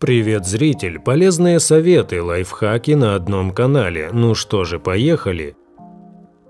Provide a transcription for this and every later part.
Привет, зритель! Полезные советы, лайфхаки на одном канале. Ну что же, поехали!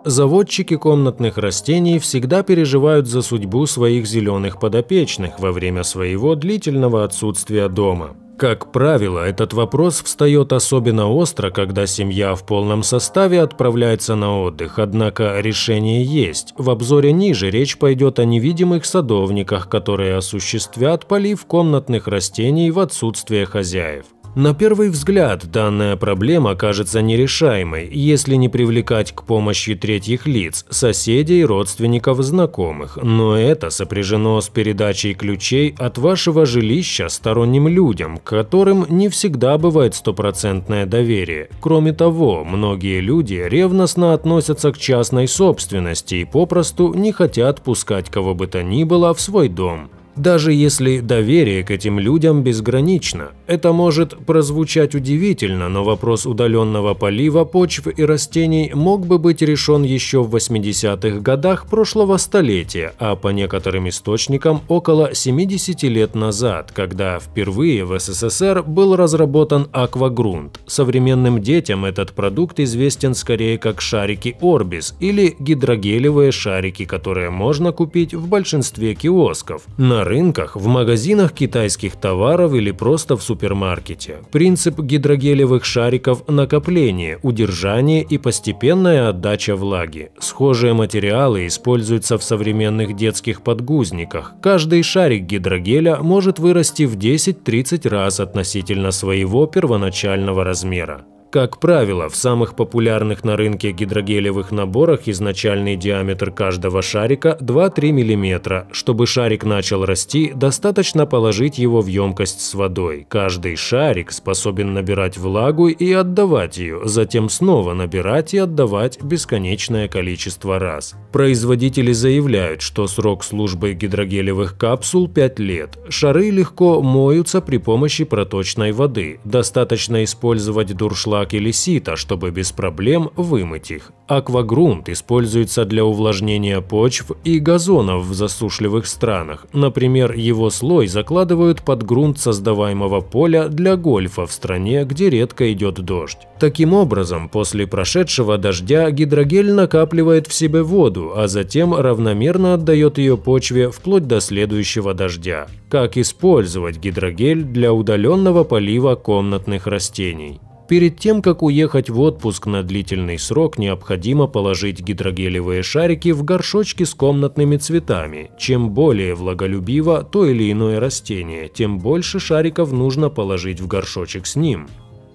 Заводчики комнатных растений всегда переживают за судьбу своих зеленых подопечных во время своего длительного отсутствия дома. Как правило, этот вопрос встает особенно остро, когда семья в полном составе отправляется на отдых, однако решение есть. В обзоре ниже речь пойдет о невидимых садовниках, которые осуществят полив комнатных растений в отсутствие хозяев. На первый взгляд данная проблема кажется нерешаемой, если не привлекать к помощи третьих лиц, соседей, родственников, знакомых, но это сопряжено с передачей ключей от вашего жилища сторонним людям, к которым не всегда бывает стопроцентное доверие. Кроме того, многие люди ревностно относятся к частной собственности и попросту не хотят пускать кого бы то ни было в свой дом. Даже если доверие к этим людям безгранично, это может прозвучать удивительно, но вопрос удаленного полива почв и растений мог бы быть решен еще в 80-х годах прошлого столетия, а по некоторым источникам около 70 лет назад, когда впервые в СССР был разработан аквагрунт. Современным детям этот продукт известен скорее как шарики Орбис или гидрогелевые шарики, которые можно купить в большинстве киосков. На рынках, в магазинах китайских товаров или просто в супермаркете. Принцип гидрогелевых шариков – накопление, удержание и постепенная отдача влаги. Схожие материалы используются в современных детских подгузниках. Каждый шарик гидрогеля может вырасти в 10-30 раз относительно своего первоначального размера. Как правило, в самых популярных на рынке гидрогелевых наборах изначальный диаметр каждого шарика 2-3 мм. Чтобы шарик начал расти, достаточно положить его в емкость с водой. Каждый шарик способен набирать влагу и отдавать ее, затем снова набирать и отдавать бесконечное количество раз. Производители заявляют, что срок службы гидрогелевых капсул 5 лет. Шары легко моются при помощи проточной воды. Достаточно использовать дуршлаг бак или сита, чтобы без проблем вымыть их. Аквагрунт используется для увлажнения почв и газонов в засушливых странах. Например, его слой закладывают под грунт создаваемого поля для гольфа в стране, где редко идет дождь. Таким образом, после прошедшего дождя гидрогель накапливает в себе воду, а затем равномерно отдает ее почве вплоть до следующего дождя. Как использовать гидрогель для удаленного полива комнатных растений? Перед тем, как уехать в отпуск на длительный срок, необходимо положить гидрогелевые шарики в горшочки с комнатными цветами. Чем более влаголюбиво то или иное растение, тем больше шариков нужно положить в горшочек с ним.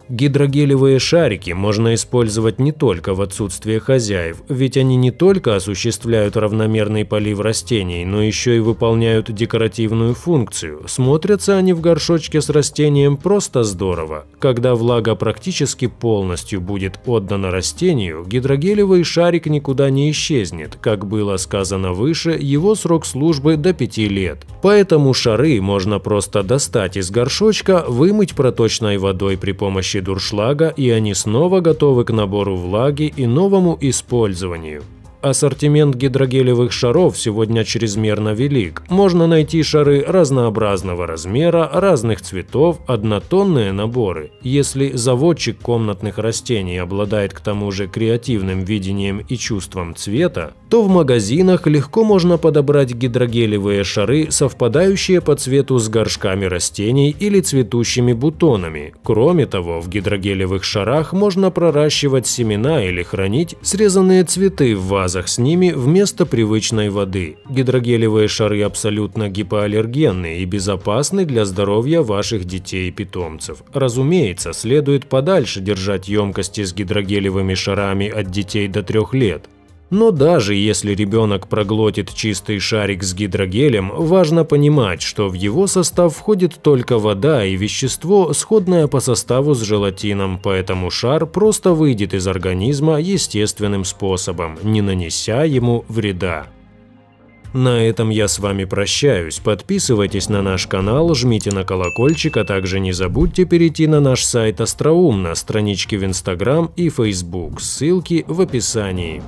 Гидрогелевые шарики можно использовать не только в отсутствие хозяев, ведь они не только осуществляют равномерный полив растений, но еще и выполняют декоративную функцию. Смотрятся они в горшочке с растением просто здорово. Когда влага практически полностью будет отдана растению, гидрогелевый шарик никуда не исчезнет. Как было сказано выше, его срок службы до 5 лет. Поэтому шары можно просто достать из горшочка, вымыть проточной водой при помощи дуршлага, и они снова готовы к набору влаги и новому использованию. Ассортимент гидрогелевых шаров сегодня чрезмерно велик. Можно найти шары разнообразного размера, разных цветов, однотонные наборы. Если заводчик комнатных растений обладает к тому же креативным видением и чувством цвета, то в магазинах легко можно подобрать гидрогелевые шары, совпадающие по цвету с горшками растений или цветущими бутонами. Кроме того, в гидрогелевых шарах можно проращивать семена или хранить срезанные цветы в вазах базах с ними вместо привычной воды. Гидрогелевые шары абсолютно гипоаллергенны и безопасны для здоровья ваших детей и питомцев. Разумеется, следует подальше держать емкости с гидрогелевыми шарами от детей до трех лет. Но даже если ребенок проглотит чистый шарик с гидрогелем, важно понимать, что в его состав входит только вода и вещество, сходное по составу с желатином, поэтому шар просто выйдет из организма естественным способом, не нанеся ему вреда. На этом я с вами прощаюсь. Подписывайтесь на наш канал, жмите на колокольчик, а также не забудьте перейти на наш сайт Остроум на страничке в Инстаграм и Фейсбук. Ссылки в описании.